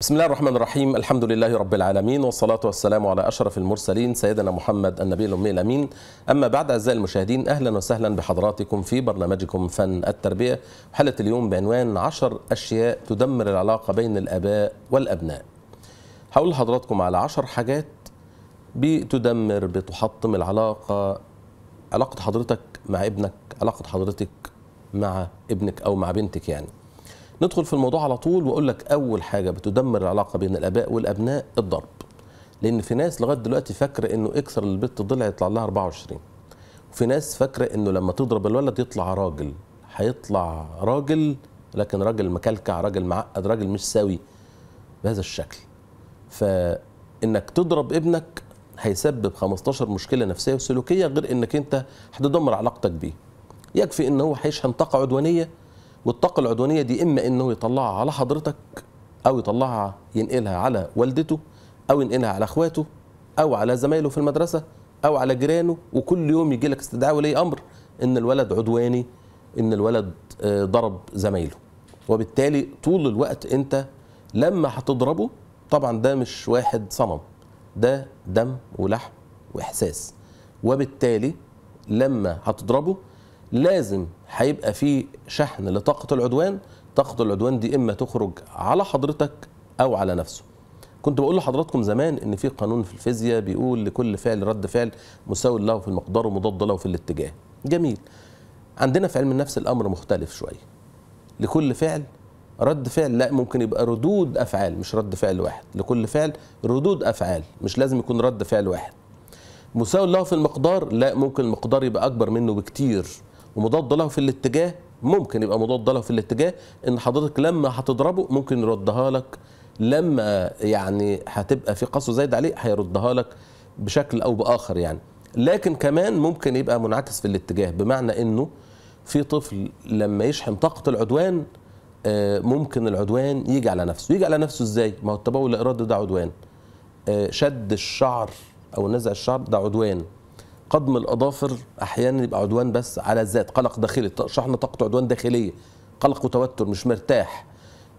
بسم الله الرحمن الرحيم الحمد لله رب العالمين والصلاة والسلام على أشرف المرسلين سيدنا محمد النبي الأمي الأمين أما بعد أعزائي المشاهدين أهلا وسهلا بحضراتكم في برنامجكم فن التربية حلقة اليوم بعنوان عشر أشياء تدمر العلاقة بين الآباء والأبناء هقول لحضراتكم على عشر حاجات بتدمر بتحطم العلاقة علاقة حضرتك مع ابنك علاقة حضرتك مع ابنك أو مع بنتك يعني ندخل في الموضوع على طول واقول لك اول حاجه بتدمر العلاقه بين الاباء والابناء الضرب لان في ناس لغايه دلوقتي فاكره انه اكسر البت الضلع يطلع لها 24 وفي ناس فاكره انه لما تضرب الولد يطلع راجل هيطلع راجل لكن راجل مكلكع راجل معقد راجل مش سوي بهذا الشكل فانك تضرب ابنك هيسبب 15 مشكله نفسيه وسلوكيه غير انك انت هتدمر علاقتك بيه يكفي ان هو هيشحن طاقه عدوانيه والطاقه العدوانيه دي اما انه يطلعها على حضرتك او يطلعها ينقلها على والدته او ينقلها على اخواته او على زمايله في المدرسه او على جيرانه وكل يوم يجي لك استدعاء ولي امر ان الولد عدواني ان الولد آه، ضرب زمايله وبالتالي طول الوقت انت لما هتضربه طبعا ده مش واحد صمم ده دم ولحم واحساس وبالتالي لما هتضربه لازم هيبقى في شحن لطاقه العدوان طاقه العدوان دي اما تخرج على حضرتك او على نفسه كنت بقول لحضراتكم زمان ان في قانون في الفيزياء بيقول لكل فعل رد فعل مساو له في المقدار ومضاد له في الاتجاه جميل عندنا في علم النفس الامر مختلف شويه لكل فعل رد فعل لا ممكن يبقى ردود افعال مش رد فعل واحد لكل فعل ردود افعال مش لازم يكون رد فعل واحد مساو له في المقدار لا ممكن المقدار يبقى اكبر منه بكتير ومضاد له في الاتجاه ممكن يبقى مضاد له في الاتجاه ان حضرتك لما هتضربه ممكن يردها لك لما يعني هتبقى في قسوه زايد عليه هيردها لك بشكل او باخر يعني لكن كمان ممكن يبقى منعكس في الاتجاه بمعنى انه في طفل لما يشحن طاقه العدوان آه، ممكن العدوان يجي على نفسه يجي على نفسه ازاي ما هو التبول الارادي ده عدوان آه، شد الشعر او نزع الشعر ده عدوان قضم الاظافر احيانا يبقى عدوان بس على الذات قلق داخلي شحن طاقته عدوان داخليه قلق وتوتر مش مرتاح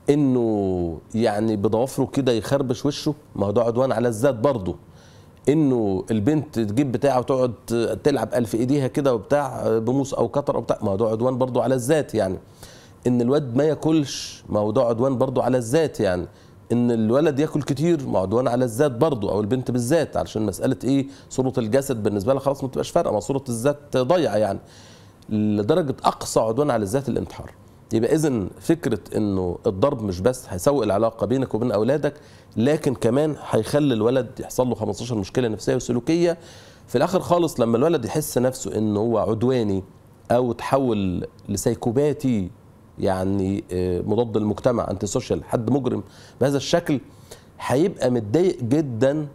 انه يعني بضوافره كده يخربش وشه ما هو ده عدوان على الذات برضه انه البنت تجيب بتاعه وتقعد تلعب الف ايديها كده وبتاع بموس او كتر او بتاع ما هو ده عدوان برضه على الذات يعني ان الواد ما ياكلش ما هو ده عدوان برضه على الذات يعني ان الولد ياكل كتير ما عدوان على الذات برضه او البنت بالذات علشان مساله ايه صوره الجسد بالنسبه لها خلاص ما تبقاش فارقه ما صوره الذات ضايعه يعني لدرجه اقصى عدوان على الذات الانتحار يبقى اذا فكره انه الضرب مش بس هيسوء العلاقه بينك وبين اولادك لكن كمان هيخلي الولد يحصل له 15 مشكله نفسيه وسلوكيه في الاخر خالص لما الولد يحس نفسه ان هو عدواني او تحول لسيكوباتي يعني آه، مضاد للمجتمع انتي سوشيال حد مجرم بهذا الشكل هيبقى متضايق جدا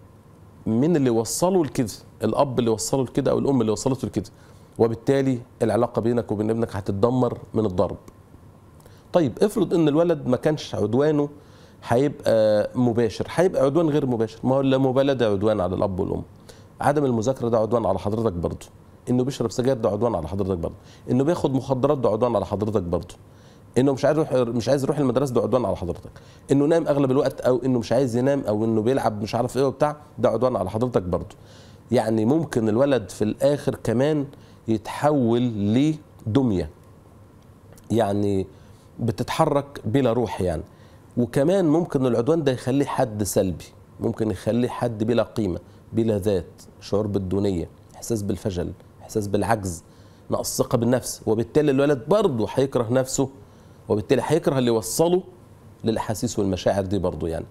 من اللي وصله لكده الاب اللي وصله لكده او الام اللي وصلته لكده وبالتالي العلاقه بينك وبين ابنك هتتدمر من الضرب طيب افرض ان الولد ما كانش عدوانه هيبقى مباشر هيبقى عدوان غير مباشر ما هو اللامبالاه ده عدوان على الاب والام عدم المذاكره ده عدوان على حضرتك برضه انه بيشرب سجاير ده عدوان على حضرتك برضه انه بياخد مخدرات ده عدوان على حضرتك برضه انه مش عايز يروح مش عايز يروح المدرسه ده عدوان على حضرتك انه نام اغلب الوقت او انه مش عايز ينام او انه بيلعب مش عارف ايه وبتاع ده عدوان على حضرتك برضه يعني ممكن الولد في الاخر كمان يتحول لدميه يعني بتتحرك بلا روح يعني وكمان ممكن العدوان ده يخليه حد سلبي ممكن يخليه حد بلا قيمه بلا ذات شعور بالدونيه احساس بالفشل احساس بالعجز نقص ثقه بالنفس وبالتالي الولد برضه هيكره نفسه وبالتالي هيكره اللي وصله للاحاسيس والمشاعر دي برضه يعني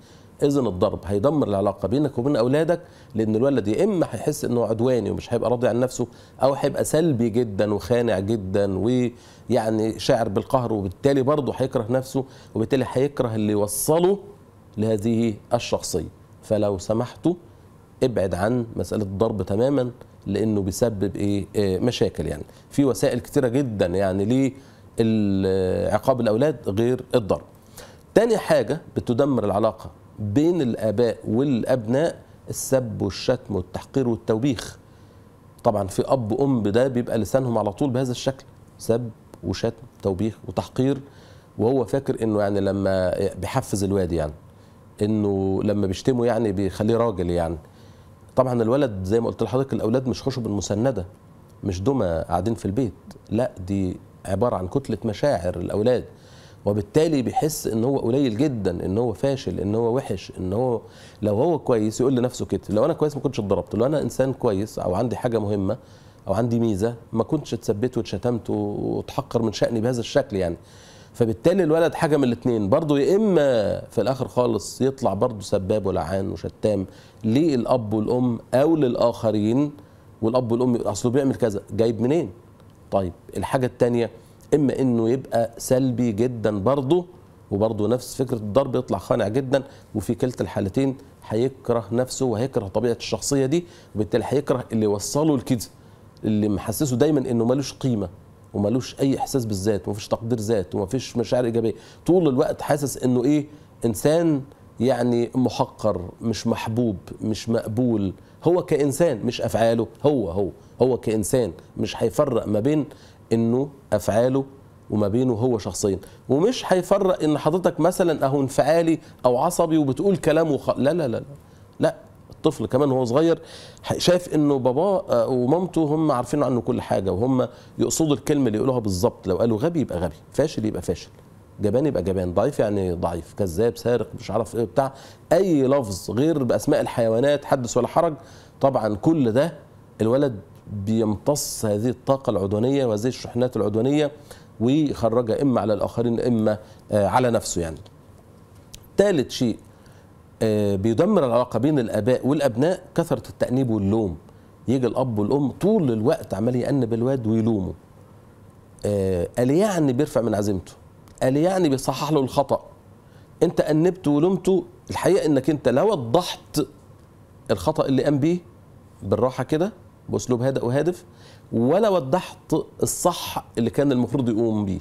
اذا الضرب هيدمر العلاقه بينك وبين اولادك لان الولد يا اما هيحس انه عدواني ومش هيبقى راضي عن نفسه او هيبقى سلبي جدا وخانع جدا ويعني شاعر بالقهر وبالتالي برضه هيكره نفسه وبالتالي هيكره اللي وصله لهذه الشخصيه فلو سمحتوا ابعد عن مساله الضرب تماما لانه بيسبب ايه, إيه مشاكل يعني في وسائل كتيره جدا يعني ليه عقاب الاولاد غير الضرب تاني حاجه بتدمر العلاقه بين الاباء والابناء السب والشتم والتحقير والتوبيخ طبعا في اب وام ده بيبقى لسانهم على طول بهذا الشكل سب وشتم توبيخ وتحقير وهو فاكر انه يعني لما بيحفز الواد يعني انه لما بيشتمه يعني بيخليه راجل يعني طبعا الولد زي ما قلت لحضرتك الاولاد مش خشب المسنده مش دمى قاعدين في البيت لا دي عباره عن كتله مشاعر الاولاد وبالتالي بيحس ان هو قليل جدا ان هو فاشل ان هو وحش ان هو لو هو كويس يقول لنفسه كده لو انا كويس ما كنتش اتضربت لو انا انسان كويس او عندي حاجه مهمه او عندي ميزه ما كنتش اتثبت واتشتمت واتحقر من شاني بهذا الشكل يعني فبالتالي الولد حاجه من الاثنين برضه يا اما في الاخر خالص يطلع برضه سباب ولعان وشتام للاب والام او للاخرين والاب والام اصله بيعمل كذا جايب منين طيب الحاجه التانية اما انه يبقى سلبي جدا برضه وبرضه نفس فكره الضرب يطلع خانع جدا وفي كلتا الحالتين هيكره نفسه وهيكره طبيعه الشخصيه دي وبالتالي هيكره اللي وصله لكده اللي محسسه دايما انه ملوش قيمه وملوش اي احساس بالذات ومفيش تقدير ذات ومفيش مشاعر ايجابيه طول الوقت حاسس انه ايه انسان يعني محقر مش محبوب مش مقبول هو كانسان مش افعاله هو هو هو كإنسان مش هيفرق ما بين إنه أفعاله وما بينه هو شخصيا ومش هيفرق إن حضرتك مثلا أهو انفعالي أو عصبي وبتقول كلام وخ... لا لا لا لا الطفل كمان وهو صغير شايف انه باباه آه، ومامته هم عارفين عنه كل حاجه وهم يقصدوا الكلمه اللي يقولوها بالظبط لو قالوا غبي يبقى غبي فاشل يبقى فاشل جبان يبقى جبان ضعيف يعني ضعيف كذاب سارق مش عارف ايه بتاع اي لفظ غير باسماء الحيوانات حدث ولا حرج طبعا كل ده الولد بيمتص هذه الطاقة العدوانية وهذه الشحنات العدوانية ويخرجها إما على الآخرين إما آه، على نفسه يعني ثالث شيء آه، بيدمر العلاقة بين الآباء والأبناء كثرة التأنيب واللوم يجي الأب والأم طول الوقت عمال يأنب الواد ويلومه آه، قال يعني بيرفع من عزيمته قال يعني بيصحح له الخطأ أنت أنبته ولومته الحقيقة أنك أنت لو وضحت الخطأ اللي قام بيه بالراحة كده باسلوب هادئ وهادف ولا وضحت الصح اللي كان المفروض يقوم بيه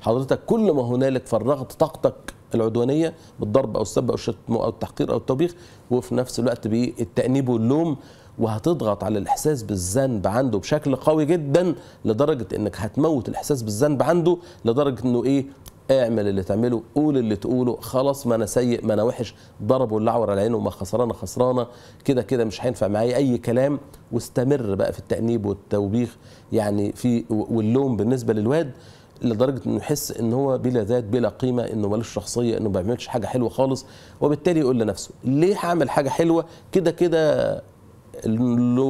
حضرتك كل ما هنالك فرغت طاقتك العدوانيه بالضرب او السب او الشتم او التحقير او التوبيخ وفي نفس الوقت بالتانيب واللوم وهتضغط على الاحساس بالذنب عنده بشكل قوي جدا لدرجه انك هتموت الاحساس بالذنب عنده لدرجه انه ايه اعمل اللي تعمله قول اللي تقوله خلاص ما انا سيء ما انا وحش ضربوا اللعور على عينه ما خسرانه خسرانه كده كده مش هينفع معايا اي كلام واستمر بقى في التانيب والتوبيخ يعني في واللوم بالنسبه للواد لدرجه انه يحس ان هو بلا ذات بلا قيمه انه ملوش شخصيه انه ما بيعملش حاجه حلوه خالص وبالتالي يقول لنفسه ليه هعمل حاجه حلوه كده كده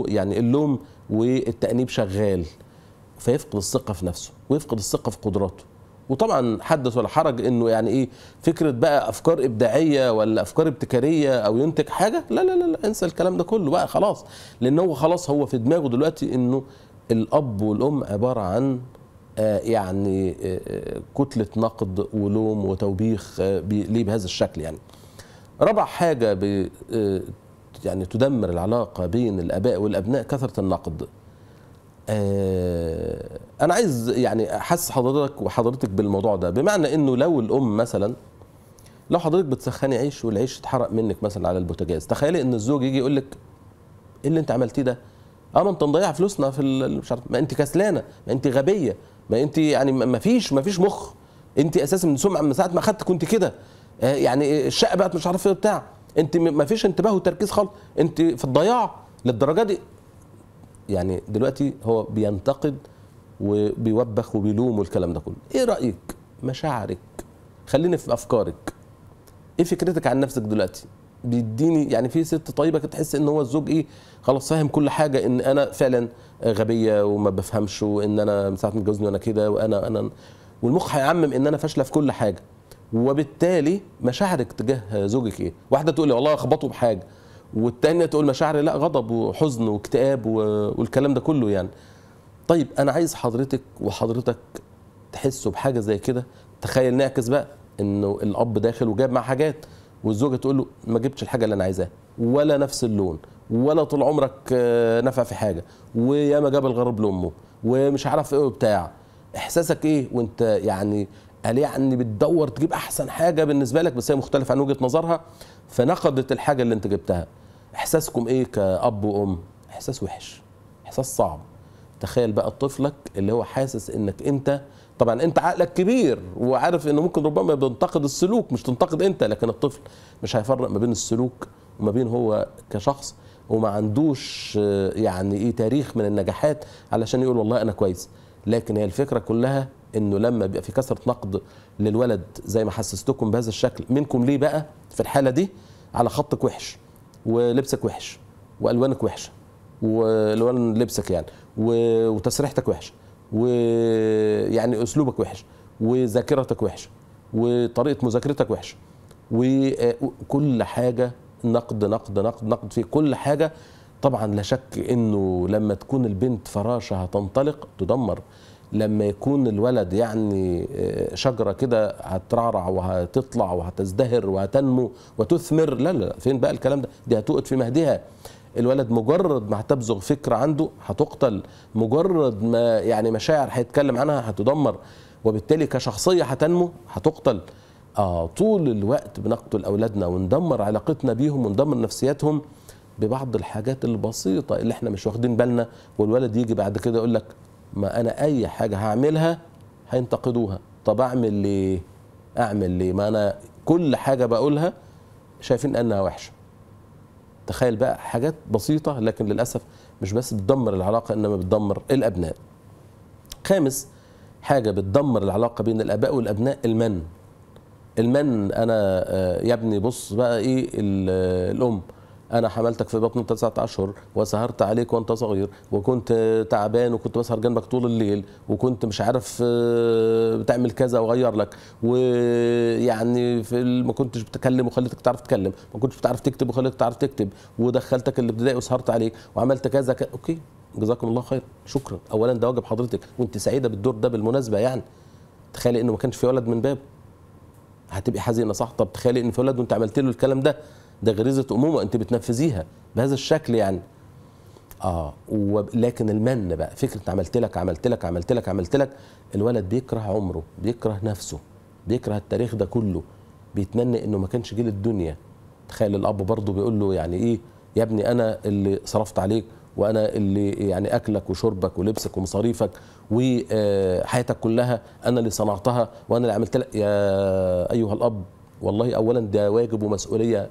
يعني اللوم والتانيب شغال فيفقد الثقه في نفسه ويفقد الثقه في قدراته وطبعا حدث ولا حرج انه يعني ايه فكره بقى افكار ابداعيه ولا افكار ابتكاريه او ينتج حاجه لا لا لا, لا انسى الكلام ده كله بقى خلاص لان هو خلاص هو في دماغه دلوقتي انه الاب والام عباره عن آه، يعني آه، آه، كتله نقد ولوم وتوبيخ ليه بهذا الشكل يعني رابع حاجه يعني تدمر العلاقه بين الاباء والابناء كثره النقد آه، انا عايز يعني احس حضرتك وحضرتك بالموضوع ده بمعنى انه لو الام مثلا لو حضرتك بتسخني عيش والعيش اتحرق منك مثلا على البوتاجاز تخيلي ان الزوج يجي يقول لك ايه اللي انت عملتيه ده اه ما انت مضيع فلوسنا في مش عارف ما انت كسلانه ما انت غبيه ما انت يعني ما فيش ما فيش مخ انت اساسا من سمعه من ساعه ما خدت كنت كده آه، يعني الشقه بقت مش عارف ايه بتاع انت ما فيش انتباه وتركيز خالص انت في الضياع للدرجه دي يعني دلوقتي هو بينتقد وبيوبخ وبيلوم والكلام ده كله ايه رايك مشاعرك خليني في افكارك ايه فكرتك عن نفسك دلوقتي بيديني يعني في ست طيبه كده تحس ان هو الزوج ايه خلاص فاهم كل حاجه ان انا فعلا غبيه وما بفهمش وان انا من ساعه ما اتجوزني وانا كده وانا انا والمخ هيعمم ان انا فاشله في كل حاجه وبالتالي مشاعرك تجاه زوجك ايه واحده تقول لي والله اخبطه بحاجه والتانية تقول مشاعر لا غضب وحزن واكتئاب والكلام ده كله يعني طيب انا عايز حضرتك وحضرتك تحسوا بحاجه زي كده تخيل نعكس بقى انه الاب داخل وجاب معاه حاجات والزوجه تقول له ما جبتش الحاجه اللي انا عايزاها ولا نفس اللون ولا طول عمرك آه، نفع في حاجه ويا ما جاب الغرب لامه ومش عارف ايه وبتاع احساسك ايه وانت يعني قال يعني بتدور تجيب احسن حاجه بالنسبه لك بس هي مختلفه عن وجهه نظرها فنقدت الحاجه اللي انت جبتها احساسكم ايه كاب وام احساس وحش احساس صعب تخيل بقى طفلك اللي هو حاسس انك انت طبعا انت عقلك كبير وعارف انه ممكن ربما بينتقد السلوك مش تنتقد انت لكن الطفل مش هيفرق ما بين السلوك وما بين هو كشخص وما عندوش آه، يعني ايه تاريخ من النجاحات علشان يقول والله انا كويس لكن هي الفكره كلها انه لما بيبقى في كثره نقد للولد زي ما حسستكم بهذا الشكل منكم ليه بقى في الحاله دي على خطك وحش ولبسك وحش والوانك وحشه والوان لبسك يعني وتسريحتك وحشه ويعني اسلوبك وحش وذاكرتك وحشه وطريقه مذاكرتك وحشه وكل حاجه نقد نقد نقد نقد في كل حاجه طبعا لا شك انه لما تكون البنت فراشه هتنطلق تدمر لما يكون الولد يعني آه، شجرة كده هترعرع وهتطلع وهتزدهر وهتنمو وتثمر لا لا فين بقى الكلام ده دي هتقعد في مهدها الولد مجرد ما هتبزغ فكرة عنده هتقتل مجرد ما يعني مشاعر هيتكلم عنها هتدمر وبالتالي كشخصية هتنمو هتقتل آه طول الوقت بنقتل أولادنا وندمر علاقتنا بيهم وندمر نفسياتهم ببعض الحاجات البسيطة اللي احنا مش واخدين بالنا والولد يجي بعد كده يقول لك ما انا اي حاجه هعملها هينتقدوها طب اعمل ليه اعمل ليه ما انا كل حاجه بقولها شايفين انها وحشه تخيل بقى حاجات بسيطه لكن للاسف مش بس بتدمر العلاقه انما بتدمر الابناء خامس حاجه بتدمر العلاقه بين الاباء والابناء المن المن انا آه، يا ابني بص بقى ايه الام انا حملتك في بطن تسعة اشهر وسهرت عليك وانت صغير وكنت تعبان وكنت بسهر جنبك طول الليل وكنت مش عارف بتعمل آه، كذا واغير لك ويعني في ما كنتش بتكلم وخليتك تعرف تتكلم ما كنتش بتعرف تكتب وخليتك تعرف تكتب ودخلتك الابتدائي وسهرت عليك وعملت كذا ك... اوكي جزاكم الله خير شكرا اولا ده واجب حضرتك وانت سعيده بالدور ده بالمناسبه يعني تخيلي انه ما كانش في ولد من باب هتبقي حزينه صح طب تخيلي ان في ولد وانت عملت له الكلام ده ده غريزه امومه انت بتنفذيها بهذا الشكل يعني اه ولكن المن بقى فكره عملت لك عملت لك عملت لك عملت لك الولد بيكره عمره بيكره نفسه بيكره التاريخ ده كله بيتمنى انه ما كانش جيل الدنيا تخيل الاب برضه بيقول له يعني ايه يا ابني انا اللي صرفت عليك وانا اللي يعني اكلك وشربك ولبسك ومصاريفك وحياتك آه، كلها انا اللي صنعتها وانا اللي عملت لك يا ايها الاب والله اولا ده واجب ومسؤوليه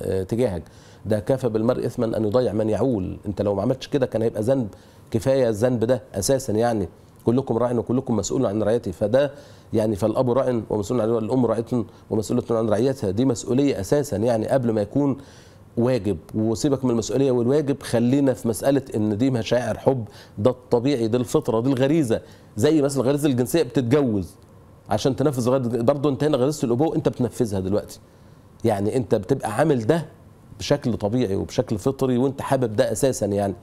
آه، تجاهك ده كفى بالمرء اثما ان يضيع من يعول انت لو ما عملتش كده كان هيبقى ذنب كفايه الذنب ده اساسا يعني كلكم راع وكلكم مسؤول عن رعيته فده يعني فالاب راع ومسؤول عن الام راعيه ومسؤوله عن رعيتها دي مسؤوليه اساسا يعني قبل ما يكون واجب وسيبك من المسؤوليه والواجب خلينا في مساله ان دي مشاعر حب ده الطبيعي دي الفطره دي الغريزه زي مثلا الغريزه الجنسيه بتتجوز عشان تنفذ برضه انت هنا غريزه الابوه انت بتنفذها دلوقتي يعني انت بتبقى عامل ده بشكل طبيعي وبشكل فطري وانت حابب ده اساسا يعني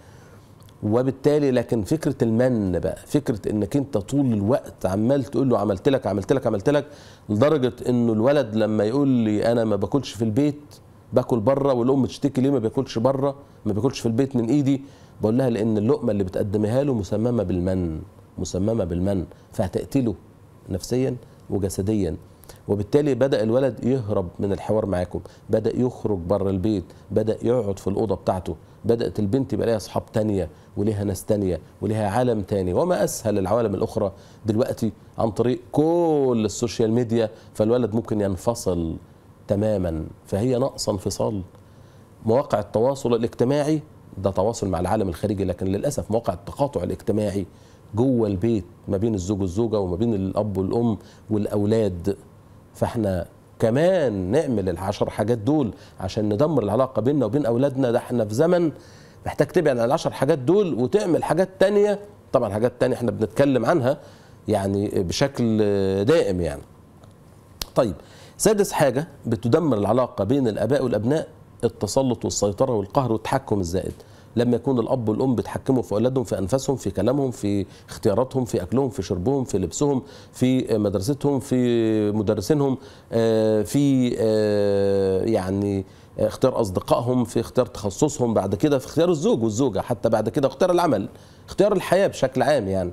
وبالتالي لكن فكره المن بقى فكره انك انت طول الوقت عمال تقول له عملت لك عملت لك عملت لك لدرجه انه الولد لما يقول لي انا ما باكلش في البيت باكل بره والام تشتكي ليه ما باكلش بره ما باكلش في البيت من ايدي بقول لها لان اللقمه اللي بتقدمها له مسممه بالمن مسممه بالمن فهتقتله نفسيا وجسديا وبالتالي بدا الولد يهرب من الحوار معاكم بدا يخرج بره البيت بدا يقعد في الاوضه بتاعته بدات البنت يبقى ليها اصحاب تانية وليها ناس تانية وليها عالم تاني وما اسهل العوالم الاخرى دلوقتي عن طريق كل السوشيال ميديا فالولد ممكن ينفصل تماما فهي ناقصه انفصال مواقع التواصل الاجتماعي ده تواصل مع العالم الخارجي لكن للاسف مواقع التقاطع الاجتماعي جوه البيت ما بين الزوج والزوجه وما بين الاب والام والاولاد فاحنا كمان نعمل العشر حاجات دول عشان ندمر العلاقه بيننا وبين اولادنا ده احنا في زمن محتاج تبعد عن العشر حاجات دول وتعمل حاجات تانية طبعا حاجات تانية احنا بنتكلم عنها يعني بشكل دائم يعني طيب سادس حاجة بتدمر العلاقة بين الآباء والأبناء التسلط والسيطرة والقهر والتحكم الزائد لم يكون الاب والام بيتحكموا في اولادهم في انفاسهم في كلامهم في اختياراتهم في اكلهم في شربهم في لبسهم في مدرستهم في مدرسينهم آه، في آه، يعني اختيار اصدقائهم في اختيار تخصصهم بعد كده في اختيار الزوج والزوجه حتى بعد كده اختيار العمل اختيار الحياه بشكل عام يعني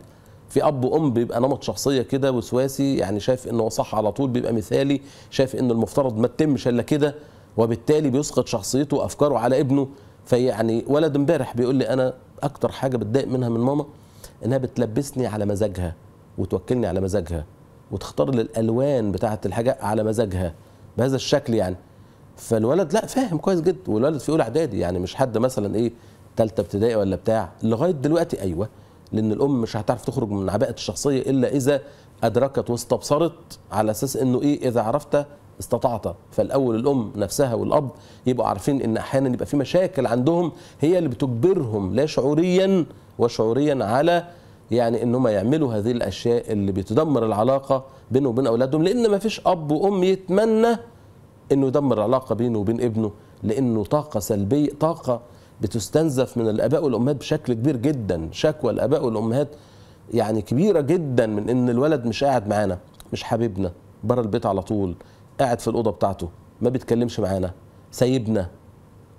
في اب وام بيبقى نمط شخصيه كده وسواسي يعني شايف انه هو صح على طول بيبقى مثالي شايف انه المفترض ما تتمش الا كده وبالتالي بيسقط شخصيته وافكاره على ابنه فيعني ولد امبارح بيقول لي انا اكتر حاجه بتضايق منها من ماما انها بتلبسني على مزاجها وتوكلني على مزاجها وتختار لي الالوان بتاعه الحاجه على مزاجها بهذا الشكل يعني فالولد لا فاهم كويس جدا والولد في اولى اعدادي يعني مش حد مثلا ايه ثالثه ابتدائي ولا بتاع لغايه دلوقتي ايوه لان الام مش هتعرف تخرج من عباءه الشخصيه الا اذا ادركت واستبصرت على اساس انه ايه اذا عرفت استطعت فالاول الام نفسها والاب يبقوا عارفين ان احيانا يبقى في مشاكل عندهم هي اللي بتجبرهم لا شعوريا وشعوريا على يعني ان هم يعملوا هذه الاشياء اللي بتدمر العلاقه بينه وبين اولادهم لان ما فيش اب وام يتمنى انه يدمر العلاقه بينه وبين ابنه لانه طاقه سلبيه طاقه بتستنزف من الاباء والامهات بشكل كبير جدا شكوى الاباء والامهات يعني كبيره جدا من ان الولد مش قاعد معانا مش حبيبنا بره البيت على طول قاعد في الاوضه بتاعته ما بيتكلمش معانا سايبنا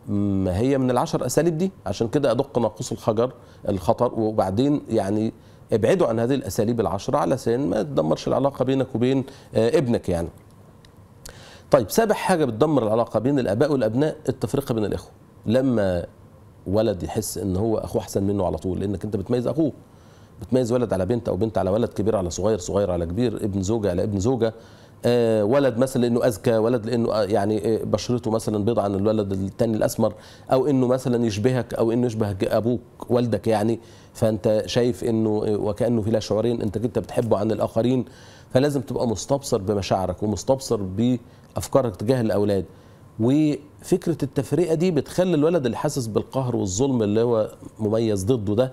ما هي من العشر اساليب دي عشان كده ادق ناقوس الحجر الخطر وبعدين يعني ابعدوا عن هذه الاساليب العشره علشان ما تدمرش العلاقه بينك وبين آه، ابنك يعني طيب سابع حاجه بتدمر العلاقه بين الاباء والابناء التفرقه بين الاخوه لما ولد يحس ان هو اخوه احسن منه على طول لانك انت بتميز اخوه بتميز ولد على بنت او بنت على ولد كبير على صغير صغير على كبير ابن زوجه على ابن زوجه آه، ولد مثلا لانه اذكى ولد لانه آه، يعني آه، بشرته مثلا بيض عن الولد الثاني الاسمر او انه مثلا يشبهك او انه يشبه ابوك والدك يعني فانت شايف انه وكانه في لا شعورين انت كنت بتحبه عن الاخرين فلازم تبقى مستبصر بمشاعرك ومستبصر بافكارك تجاه الاولاد وفكره التفرقه دي بتخلي الولد اللي حاسس بالقهر والظلم اللي هو مميز ضده ده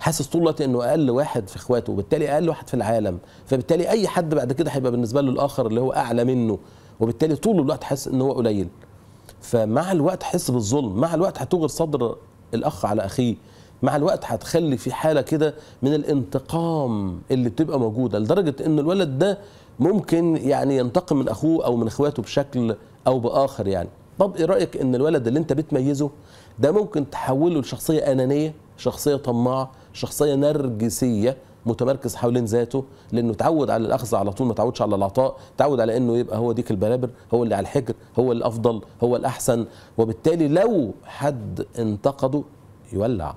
حاسس طول الوقت انه اقل واحد في اخواته وبالتالي اقل واحد في العالم فبالتالي اي حد بعد كده هيبقى بالنسبه له الاخر اللي هو اعلى منه وبالتالي طول الوقت حاسس ان هو قليل فمع الوقت حس بالظلم مع الوقت هتوغر صدر الاخ على اخيه مع الوقت هتخلي في حاله كده من الانتقام اللي بتبقى موجوده لدرجه ان الولد ده ممكن يعني ينتقم من اخوه او من اخواته بشكل او باخر يعني طب ايه رايك ان الولد اللي انت بتميزه ده ممكن تحوله لشخصيه انانيه شخصيه طماعه شخصيه نرجسيه متمركز حوالين ذاته لانه تعود على الاخذ على طول ما تعودش على العطاء تعود على انه يبقى هو ديك البرابر هو اللي على الحجر هو الافضل هو الاحسن وبالتالي لو حد انتقده يولع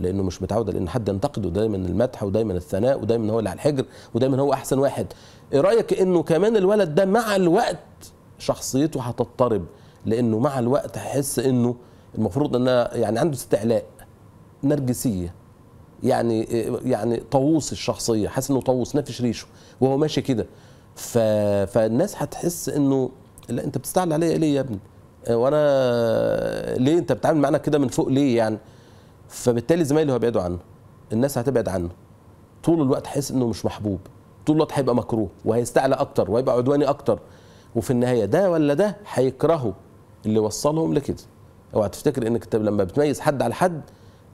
لانه مش متعود لان حد ينتقده دايما المدح ودايما الثناء ودايما هو اللي على الحجر ودايما هو احسن واحد ايه رايك انه كمان الولد ده مع الوقت شخصيته هتضطرب لانه مع الوقت هيحس انه المفروض انها يعني عنده استعلاء نرجسيه يعني يعني طاووس الشخصيه حاسس انه طاووس نافش ريشه وهو ماشي كده فالناس هتحس انه لا انت بتستعلي عليا ليه يا ابني وانا ليه انت بتتعامل معانا كده من فوق ليه يعني فبالتالي زمايله هيبعدوا عنه الناس هتبعد عنه طول الوقت حاسس انه مش محبوب طول الوقت هيبقى مكروه وهيستعلى اكتر وهيبقى عدواني اكتر وفي النهايه ده ولا ده هيكرهه اللي وصلهم لكده اوعى تفتكر انك لما بتميز حد على حد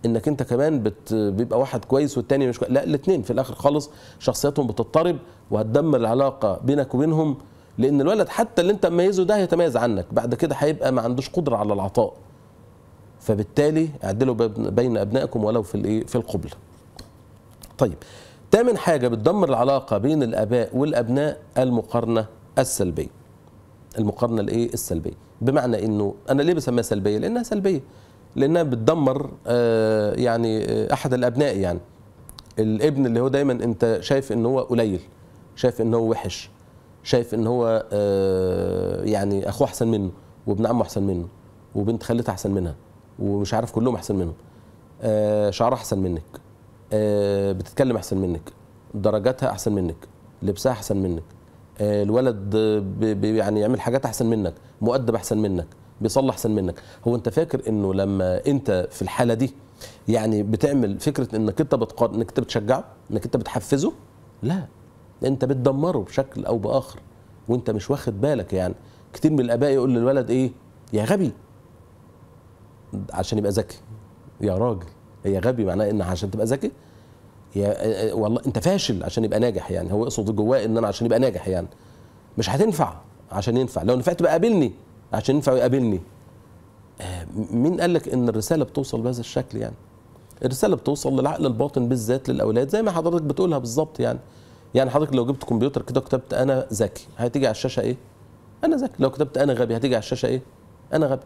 انك انت كمان بت... بيبقى واحد كويس والتاني مش كويس لا الاثنين في الاخر خالص شخصياتهم بتضطرب وهتدمر العلاقه بينك وبينهم لان الولد حتى اللي انت مميزه ده هيتميز عنك بعد كده هيبقى ما عندوش قدره على العطاء فبالتالي اعدلوا بين ابنائكم ولو في الايه في القبله طيب تامن حاجه بتدمر العلاقه بين الاباء والابناء المقارنه السلبيه المقارنه الايه السلبيه بمعنى انه انا ليه بسميها سلبيه لانها سلبيه لانها بتدمر آه، يعني آه، احد الابناء يعني الابن اللي هو دايما انت شايف ان هو قليل شايف ان هو وحش شايف ان هو آه، يعني اخوه احسن منه وابن عمه احسن منه وبنت خالته احسن منها ومش عارف كلهم احسن منهم شعرها احسن منك بتتكلم احسن منك درجاتها احسن منك لبسها احسن منك الولد يعني يعمل حاجات احسن منك مؤدب احسن منك بيصلي احسن منك هو انت فاكر انه لما انت في الحاله دي يعني بتعمل فكره انك انت بتقاد انك انت بتشجعه انك انت بتحفزه لا انت بتدمره بشكل او باخر وانت مش واخد بالك يعني كتير من الاباء يقول للولد ايه يا غبي عشان يبقى ذكي يا راجل يا غبي معناه ان عشان تبقى ذكي يا والله انت فاشل عشان يبقى ناجح يعني هو يقصد جواه ان انا عشان يبقى ناجح يعني مش هتنفع عشان ينفع لو نفعت بقى قابلني عشان ينفع يقابلني آه، مين قال لك ان الرساله بتوصل بهذا الشكل يعني الرساله بتوصل للعقل الباطن بالذات للاولاد زي ما حضرتك بتقولها بالظبط يعني يعني حضرتك لو جبت كمبيوتر كده وكتبت انا ذكي هتيجي على الشاشه ايه انا ذكي لو كتبت انا غبي هتيجي على الشاشه ايه انا غبي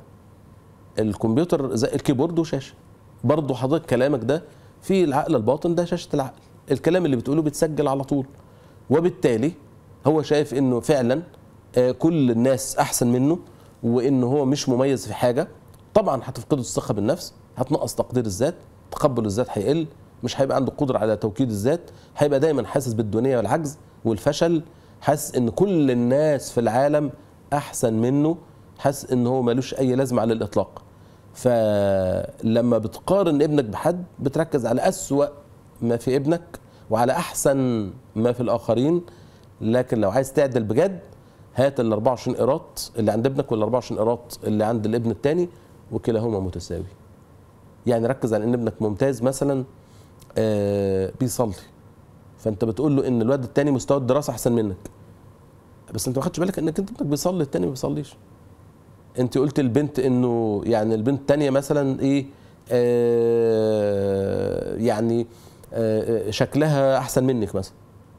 الكمبيوتر زي الكيبورد وشاشه برضه حضرتك كلامك ده في العقل الباطن ده شاشه العقل الكلام اللي بتقوله بيتسجل على طول وبالتالي هو شايف انه فعلا آه، كل الناس احسن منه وان هو مش مميز في حاجه طبعا هتفقده الثقه بالنفس هتنقص تقدير الذات تقبل الذات هيقل مش هيبقى عنده قدره على توكيد الذات هيبقى دايما حاسس بالدونيه والعجز والفشل حاسس ان كل الناس في العالم احسن منه حاسس ان هو ملوش اي لازمه على الاطلاق فلما بتقارن ابنك بحد بتركز على اسوا ما في ابنك وعلى احسن ما في الاخرين لكن لو عايز تعدل بجد هات ال 24 قيراط اللي عند ابنك وال 24 قيراط اللي عند الابن الثاني وكلاهما متساوي يعني ركز على ان ابنك ممتاز مثلا آه بيصلي فانت بتقول له ان الواد الثاني مستوى الدراسه احسن منك بس انت ما خدتش بالك انك انت ابنك بيصلي الثاني ما بيصليش انت قلت البنت انه يعني البنت الثانيه مثلا ايه آه يعني آه, آه، شكلها احسن منك مثلا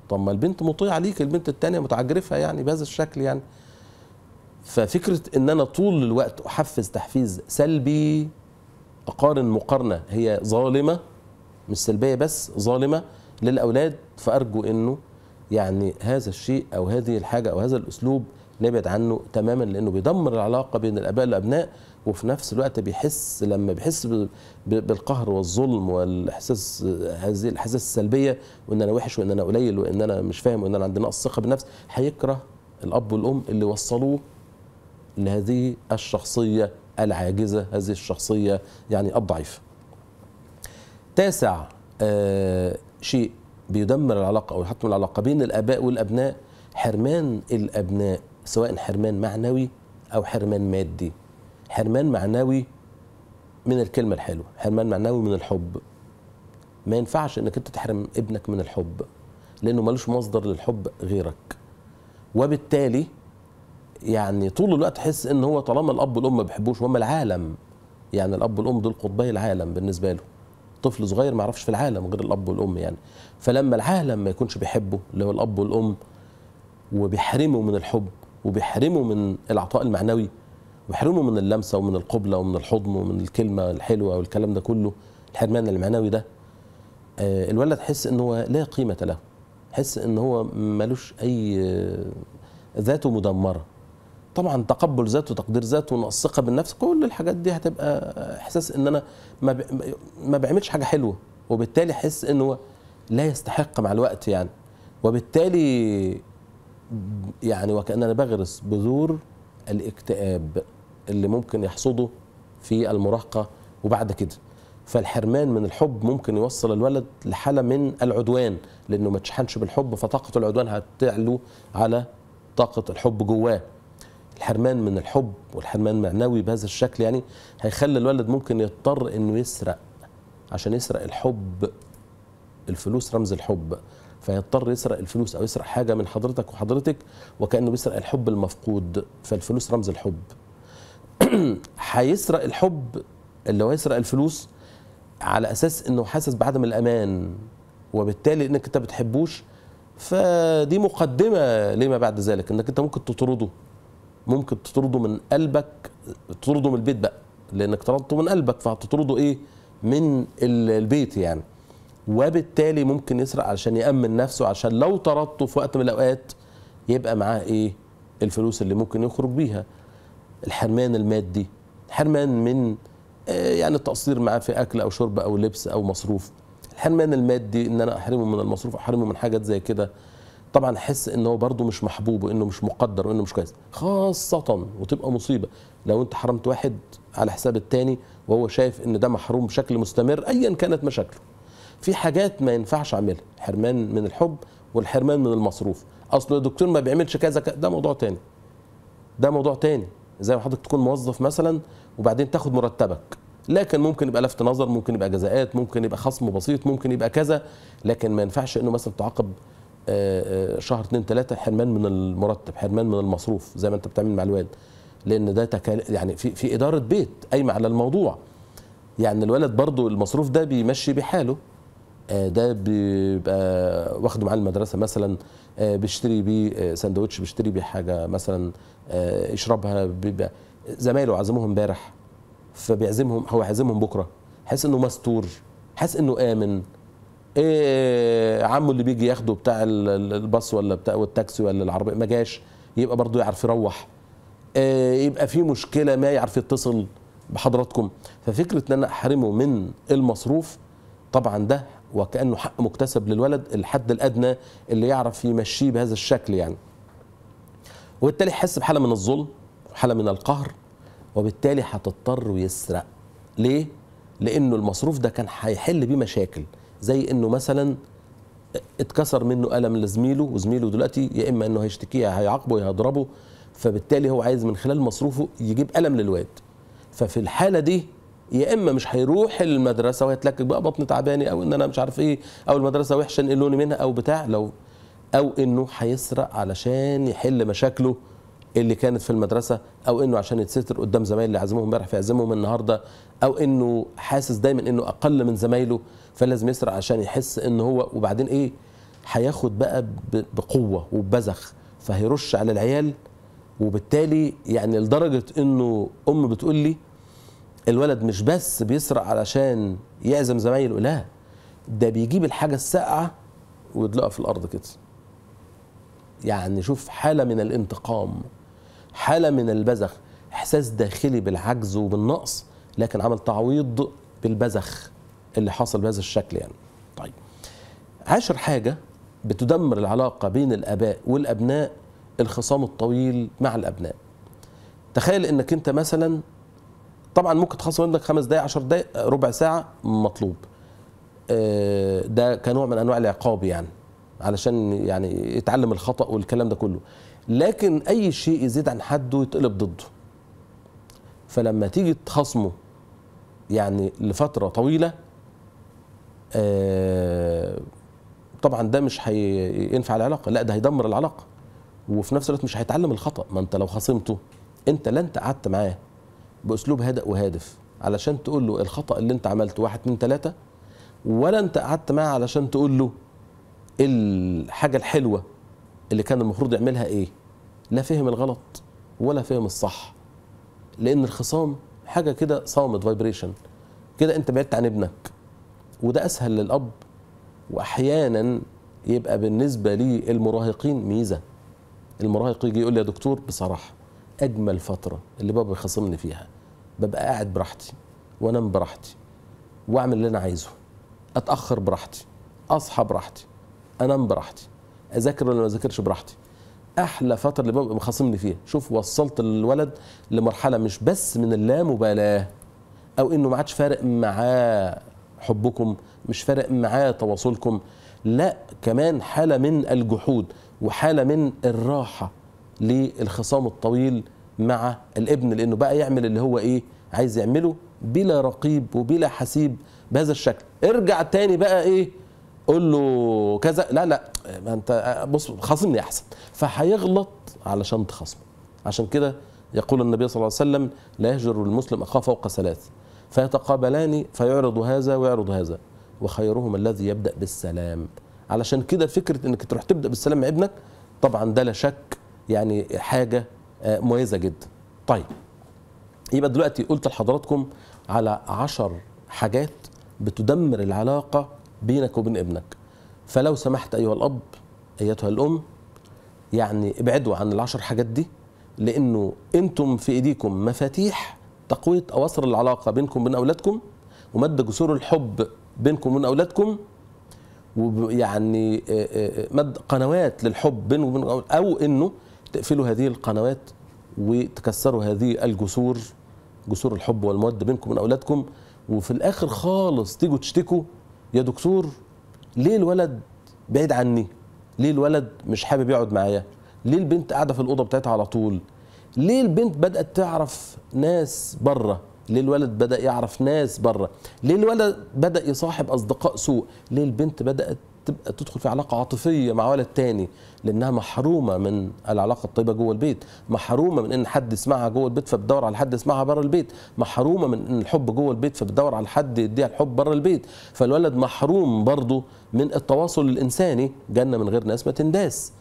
طب ما البنت مطيعه ليك البنت الثانيه متعجرفه يعني بهذا الشكل يعني ففكره ان انا طول الوقت احفز تحفيز سلبي اقارن مقارنه هي ظالمه مش سلبيه بس ظالمه للاولاد فارجو انه يعني هذا الشيء او هذه الحاجه او هذا الاسلوب نبعد عنه تماما لانه بيدمر العلاقه بين الاباء والابناء وفي نفس الوقت بيحس لما بيحس بالقهر والظلم والاحساس هذه الاحساس السلبيه وان انا وحش وان انا قليل وان انا مش فاهم وان انا عندي نقص ثقه بالنفس هيكره الاب والام اللي وصلوه لهذه الشخصيه العاجزه هذه الشخصيه يعني الضعيفه تاسع آه شيء بيدمر العلاقه او يحطم العلاقه بين الاباء والابناء حرمان الابناء سواء حرمان معنوي او حرمان مادي حرمان معنوي من الكلمة الحلوة حرمان معنوي من الحب ما ينفعش انك انت تحرم ابنك من الحب لانه ملوش مصدر للحب غيرك وبالتالي يعني طول الوقت تحس ان هو طالما الاب والام ما بيحبوش وهم العالم يعني الاب والام دول قطبي العالم بالنسبه له طفل صغير ما يعرفش في العالم غير الاب والام يعني فلما العالم ما يكونش بيحبه اللي هو الاب والام وبيحرمه من الحب وبيحرمه من العطاء المعنوي ويحرمه من اللمسه ومن القبله ومن الحضن ومن الكلمه الحلوه والكلام ده كله الحرمان المعنوي ده آه، الولد حس ان هو لا قيمه له حس ان هو ملوش اي آه، ذاته مدمره طبعا تقبل ذاته تقدير ذاته والثقه بالنفس كل الحاجات دي هتبقى احساس ان انا ما ب... ما بعملش حاجه حلوه وبالتالي حس ان هو لا يستحق مع الوقت يعني وبالتالي يعني وكأن أنا بغرس بذور الاكتئاب اللي ممكن يحصده في المراهقه وبعد كده فالحرمان من الحب ممكن يوصل الولد لحاله من العدوان لانه ما تشحنش بالحب فطاقه العدوان هتعلو على طاقه الحب جواه الحرمان من الحب والحرمان معنوي بهذا الشكل يعني هيخلي الولد ممكن يضطر انه يسرق عشان يسرق الحب الفلوس رمز الحب فيضطر يسرق الفلوس او يسرق حاجه من حضرتك وحضرتك وكانه بيسرق الحب المفقود فالفلوس رمز الحب هيسرق الحب اللي هو هيسرق الفلوس على اساس انه حاسس بعدم الامان وبالتالي انك انت بتحبوش فدي مقدمه لما بعد ذلك انك انت ممكن تطرده ممكن تطرده من قلبك تطرده من البيت بقى لانك طردته من قلبك فهتطرده ايه من البيت يعني وبالتالي ممكن يسرق علشان يامن نفسه عشان لو طردته في وقت من الاوقات يبقى معاه ايه الفلوس اللي ممكن يخرج بيها الحرمان المادي حرمان من آه، يعني التقصير معاه في اكل او شرب او لبس او مصروف الحرمان المادي ان انا احرمه من المصروف احرمه من حاجات زي كده طبعا احس ان هو برضه مش محبوب وانه مش مقدر وانه مش كويس خاصه وتبقى مصيبه لو انت حرمت واحد على حساب التاني وهو شايف ان ده محروم بشكل مستمر ايا كانت مشاكله في حاجات ما ينفعش اعملها حرمان من الحب والحرمان من المصروف اصل الدكتور ما بيعملش كذا ده موضوع تاني ده موضوع تاني زي ما حضرتك تكون موظف مثلا وبعدين تاخد مرتبك لكن ممكن يبقى لفت نظر ممكن يبقى جزاءات ممكن يبقى خصم بسيط ممكن يبقى كذا لكن ما ينفعش انه مثلا تعاقب آه، آه، شهر اثنين ثلاثة حرمان من المرتب حرمان من المصروف زي ما انت بتعمل مع الوالد لان ده تكال يعني في في اداره بيت قايمه على الموضوع يعني الولد برضو المصروف ده بيمشي بحاله آه، ده بيبقى واخده معاه المدرسه مثلا آه، بيشتري بيه آه، سندوتش بيشتري بيه حاجه مثلا يشربها بيبقى زمايله عزموه امبارح فبيعزمهم هو عزمهم بكره حاسس انه مستور حاسس انه امن ايه عمه اللي بيجي ياخده بتاع الباص ولا بتاع والتاكسي ولا العربيه ما جاش يبقى برضه يعرف يروح إيه يبقى في مشكله ما يعرف يتصل بحضراتكم ففكره ان انا احرمه من المصروف طبعا ده وكانه حق مكتسب للولد الحد الادنى اللي يعرف يمشيه بهذا الشكل يعني وبالتالي يحس بحاله من الظلم وحاله من القهر وبالتالي هتضطر يسرق ليه لانه المصروف ده كان هيحل بيه مشاكل زي انه مثلا اتكسر منه قلم لزميله وزميله دلوقتي يا اما انه هيشتكيه هيعاقبه يا هيضربه فبالتالي هو عايز من خلال مصروفه يجيب قلم للواد ففي الحاله دي يا اما مش هيروح المدرسه وهيتلكك بقى بطن تعباني او ان انا مش عارف ايه او المدرسه وحشه نقلوني منها او بتاع لو او انه هيسرق علشان يحل مشاكله اللي كانت في المدرسه او انه عشان يتستر قدام زمايله اللي عزمهم امبارح فيعزمهم النهارده او انه حاسس دايما انه اقل من زمايله فلازم يسرق عشان يحس ان هو وبعدين ايه هياخد بقى بقوه وبزخ فهيرش على العيال وبالتالي يعني لدرجه انه ام بتقول لي الولد مش بس بيسرق علشان يعزم زمايله لا ده بيجيب الحاجة الساقعة ويدلقها في الأرض كده يعني شوف حالة من الانتقام حالة من البذخ إحساس داخلي بالعجز وبالنقص لكن عمل تعويض بالبذخ اللي حصل بهذا الشكل يعني طيب عاشر حاجة بتدمر العلاقة بين الآباء والأبناء الخصام الطويل مع الأبناء تخيل إنك أنت مثلا طبعا ممكن تخصم ابنك خمس دقائق 10 دقائق ربع ساعه مطلوب آه، ده كنوع من انواع العقاب يعني علشان يعني يتعلم الخطا والكلام ده كله لكن اي شيء يزيد عن حده يتقلب ضده فلما تيجي تخصمه يعني لفتره طويله آه، طبعا ده مش هينفع العلاقه لا ده هيدمر العلاقه وفي نفس الوقت مش هيتعلم الخطا ما انت لو خصمته انت لا انت قعدت معاه باسلوب هادئ وهادف علشان تقول له الخطا اللي انت عملته واحد من ثلاثه ولا انت قعدت معاه علشان تقول له الحاجه الحلوه اللي كان المفروض يعملها ايه لا فهم الغلط ولا فهم الصح لان الخصام حاجه كده صامت فايبريشن كده انت بعدت عن ابنك وده اسهل للاب واحيانا يبقى بالنسبه للمراهقين ميزه المراهق يجي يقول لي يا دكتور بصراحه اجمل فتره اللي بابا بيخاصمني فيها ببقى قاعد براحتي وانام براحتي واعمل اللي انا عايزه اتاخر براحتي اصحى براحتي انام براحتي اذاكر ولا ما اذاكرش براحتي احلى فتره اللي ببقى مخاصمني فيها شوف وصلت الولد لمرحله مش بس من اللامبالاه او انه ما عادش فارق معاه حبكم مش فارق معاه تواصلكم لا كمان حاله من الجحود وحاله من الراحه للخصام الطويل مع الابن لانه بقى يعمل اللي هو ايه عايز يعمله بلا رقيب وبلا حسيب بهذا الشكل ارجع تاني بقى ايه قول له كذا لا لا ما انت بص خاصمني احسن فهيغلط علشان تخاصمه عشان كده يقول النبي صلى الله عليه وسلم لا يهجر المسلم اخاه فوق ثلاث فيتقابلان فيعرض هذا ويعرض هذا وخيرهما الذي يبدا بالسلام علشان كده فكره انك تروح تبدا بالسلام مع ابنك طبعا ده لا شك يعني حاجه آه، مميزه جدا طيب يبقى دلوقتي قلت لحضراتكم على عشر حاجات بتدمر العلاقه بينك وبين ابنك فلو سمحت ايها الاب ايتها الام يعني ابعدوا عن العشر حاجات دي لانه انتم في ايديكم مفاتيح تقويه اواصر العلاقه بينكم وبين اولادكم ومد جسور الحب بينكم وبين اولادكم ويعني آه، آه، مد قنوات للحب بينكم وبين او انه تقفلوا هذه القنوات وتكسروا هذه الجسور جسور الحب والمواد بينكم من اولادكم وفي الاخر خالص تيجوا تشتكوا يا دكتور ليه الولد بعيد عني ليه الولد مش حابب يقعد معايا ليه البنت قاعده في الاوضه بتاعتها على طول ليه البنت بدات تعرف ناس بره ليه الولد بدا يعرف ناس بره ليه الولد بدا يصاحب اصدقاء سوء ليه البنت بدات تبقى تدخل في علاقه عاطفيه مع ولد تاني لانها محرومه من العلاقه الطيبه جوه البيت محرومه من ان حد يسمعها جوه البيت فبتدور على حد يسمعها بره البيت محرومه من ان الحب جوه البيت فبتدور على حد يديها الحب بره البيت فالولد محروم برضه من التواصل الانساني جنه من غير ناس ما تنداس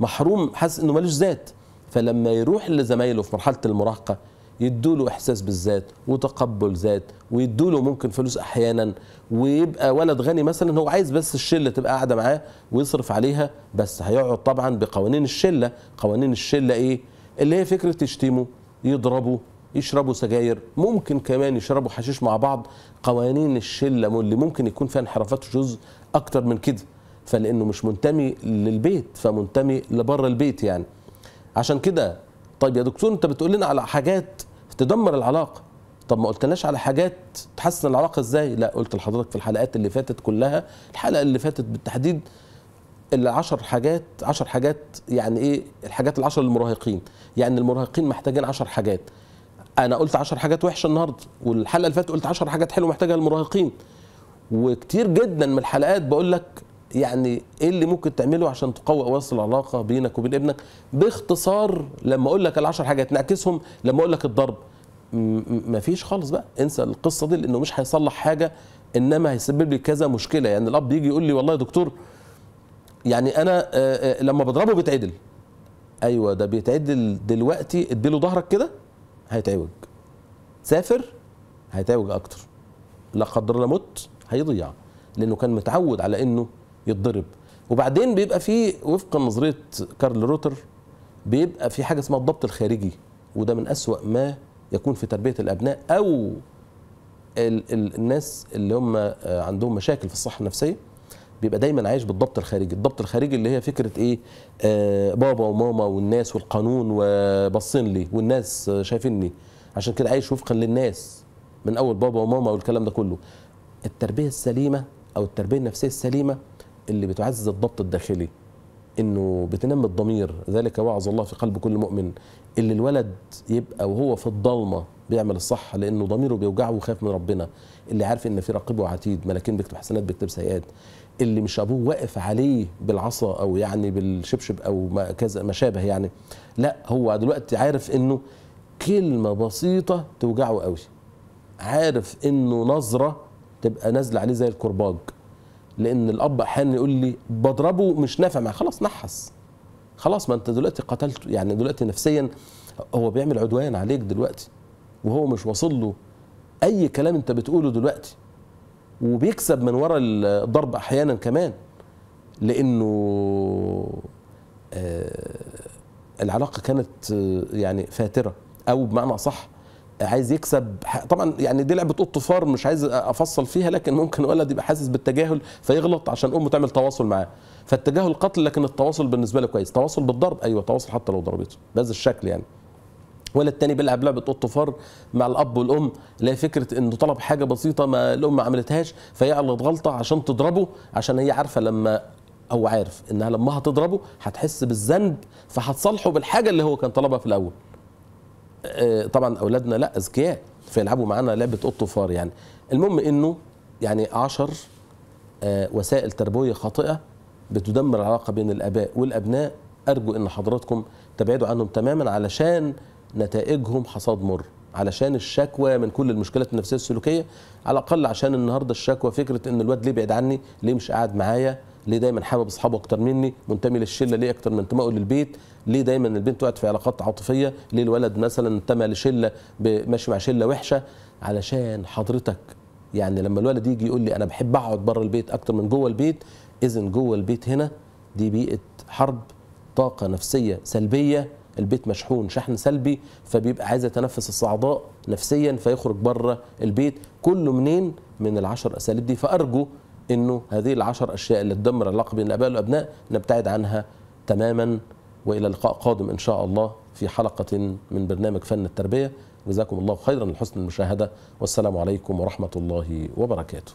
محروم حاسس انه ملوش ذات فلما يروح لزمايله في مرحله المراهقه يدوا له احساس بالذات وتقبل ذات ويدوا له ممكن فلوس احيانا ويبقى ولد غني مثلا هو عايز بس الشله تبقى قاعده معاه ويصرف عليها بس هيقعد طبعا بقوانين الشله قوانين الشله ايه اللي هي فكره يشتموا يضربه يشربوا سجاير ممكن كمان يشربوا حشيش مع بعض قوانين الشله اللي ممكن يكون فيها انحرافات جزء اكتر من كده فلانه مش منتمي للبيت فمنتمي لبره البيت يعني عشان كده طيب يا دكتور انت بتقول لنا على حاجات تدمر العلاقه طب ما قلتناش على حاجات تحسن العلاقه ازاي لا قلت لحضرتك في الحلقات اللي فاتت كلها الحلقه اللي فاتت بالتحديد العشر حاجات عشر حاجات يعني ايه الحاجات العشر للمراهقين يعني المراهقين محتاجين عشر حاجات انا قلت عشر حاجات وحشه النهارده والحلقه اللي فاتت قلت عشر حاجات حلوه محتاجها المراهقين وكتير جدا من الحلقات بقول لك يعني ايه اللي ممكن تعمله عشان تقوي اواصي العلاقه بينك وبين ابنك باختصار لما اقول لك العشر حاجات نعكسهم لما اقول لك الضرب مفيش خالص بقى انسى القصه دي لانه مش هيصلح حاجه انما هيسبب لي كذا مشكله يعني الاب يجي يقول لي والله يا دكتور يعني انا آه، آه، لما بضربه بيتعدل ايوه ده بيتعدل دلوقتي اديله ظهرك كده هيتعوج سافر هيتعوج اكتر لا قدر الله مت هيضيع لانه كان متعود على انه يتضرب وبعدين بيبقى في وفق نظريه كارل روتر بيبقى في حاجه اسمها الضبط الخارجي وده من اسوا ما يكون في تربيه الابناء او الناس اللي هم آه، عندهم مشاكل في الصحه النفسيه بيبقى دايما عايش بالضبط الخارجي الضبط الخارجي اللي هي فكره ايه آه بابا وماما والناس والقانون وبصين لي والناس شايفيني عشان كده عايش وفقا للناس من اول بابا وماما والكلام ده كله التربيه السليمه او التربيه النفسيه السليمه اللي بتعزز الضبط الداخلي انه بتنمي الضمير ذلك وعظ الله في قلب كل مؤمن اللي الولد يبقى وهو في الضلمه بيعمل الصح لانه ضميره بيوجعه وخايف من ربنا اللي عارف ان في رقيب وعتيد ملاكين بيكتب حسنات بيكتب سيئات اللي مش ابوه واقف عليه بالعصا او يعني بالشبشب او ما كذا ما شابه يعني لا هو دلوقتي عارف انه كلمه بسيطه توجعه قوي عارف انه نظره تبقى نازله عليه زي الكرباج لان الاب احيانا يقول لي بضربه مش نافع معاه خلاص نحس خلاص ما انت دلوقتي قتلته يعني دلوقتي نفسيا هو بيعمل عدوان عليك دلوقتي وهو مش واصل له اي كلام انت بتقوله دلوقتي وبيكسب من ورا الضرب احيانا كمان لانه آه العلاقه كانت آه، يعني فاتره او بمعنى اصح عايز يكسب طبعا يعني دي لعبه قط فار مش عايز افصل فيها لكن ممكن ولد يبقى حاسس بالتجاهل فيغلط عشان امه تعمل تواصل معاه فالتجاهل قتل لكن التواصل بالنسبه له كويس تواصل بالضرب ايوه تواصل حتى لو ضربته بهذا الشكل يعني ولا التاني بيلعب لعبه قط فار مع الاب والام اللي هي فكره انه طلب حاجه بسيطه ما الام ما عملتهاش فيعلط غلطه عشان تضربه عشان هي عارفه لما او عارف انها لما هتضربه هتحس بالذنب فهتصالحه بالحاجه اللي هو كان طلبها في الاول آه، طبعا اولادنا لا اذكياء فيلعبوا معانا لعبه قط وفار يعني المهم انه يعني 10 آه، وسائل تربويه خاطئه بتدمر العلاقه بين الاباء والابناء ارجو ان حضراتكم تبعدوا عنهم تماما علشان نتائجهم حصاد مر علشان الشكوى من كل المشكلات النفسيه السلوكيه على الاقل عشان النهارده الشكوى فكره ان الواد ليه بعيد عني ليه مش قاعد معايا ليه دايما حابب اصحابه اكتر مني منتمي للشله ليه اكتر من انتمائه للبيت ليه دايما البنت وقعت في علاقات عاطفيه ليه الولد مثلا انتمى لشله ماشي مع شله وحشه علشان حضرتك يعني لما الولد يجي يقول لي انا بحب اقعد بره البيت اكتر من جوه البيت اذا جوه البيت هنا دي بيئه حرب طاقه نفسيه سلبيه البيت مشحون شحن سلبي فبيبقى عايز يتنفس الصعداء نفسيا فيخرج بره البيت كله منين من العشر اساليب دي فارجو انه هذه العشر اشياء اللي تدمر العلاقه بين الاباء والابناء نبتعد عنها تماما والى لقاء قادم ان شاء الله في حلقه من برنامج فن التربيه جزاكم الله خيرا لحسن المشاهده والسلام عليكم ورحمه الله وبركاته